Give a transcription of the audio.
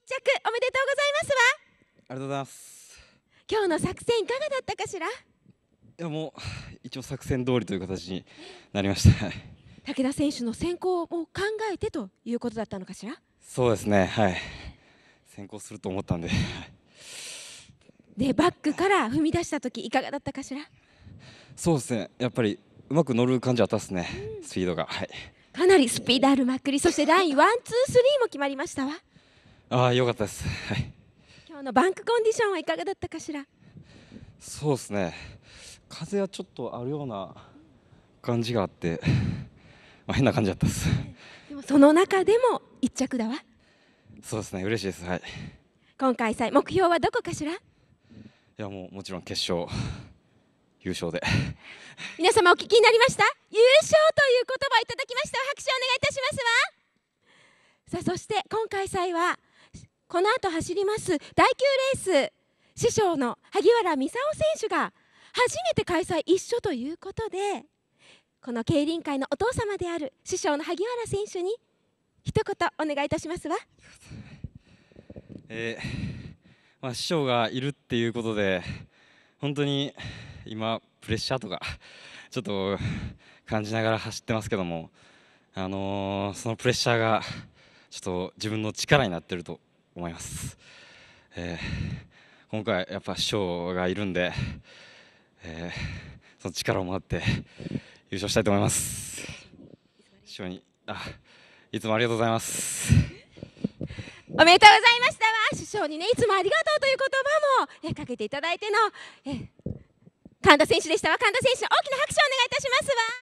着おめでとうございますわありがとうございます今日の作戦いかがだったかしらいやもう一応作戦通りという形になりました武田選手の選考を考えてということだったのかしらそうですねはい先行すると思ったんででバックから踏み出した時いかがだったかしらそうですねやっぱりうまく乗る感じはあったですね、うん、スピードがはいかなりスピードあるまくりそしてラインワンツースリーも決まりましたわああ、よかったです。はい。今日のバンクコンディションはいかがだったかしら。そうですね。風はちょっとあるような感じがあって、まあ、変な感じだったです。でもその中でも一着だわ。そうですね。嬉しいです。はい。今回さ目標はどこかしら。いやもうもちろん決勝。優勝で 皆様お聞きになりました優勝という言葉をいただきました拍手をお願いいたしますわさあそして今回祭はこの後走ります第9レース師匠の萩原操選手が初めて開催一緒ということでこの競輪界のお父様である師匠の萩原選手に一言お願いいたしますわ。えー、まあ、師匠がいるっていうことで本当に今プレッシャーとかちょっと感じながら走ってますけども、あのー、そのプレッシャーがちょっと自分の力になってると思います、えー、今回やっぱ師匠がいるんで、えー、その力をもらって優勝したいと思います師匠にあいつもありがとうございますおめでとうございましたわ師匠にねいつもありがとうという言葉もかけていただいての神田選手でしたわ神田選手大きな拍手をお願いいたしますわ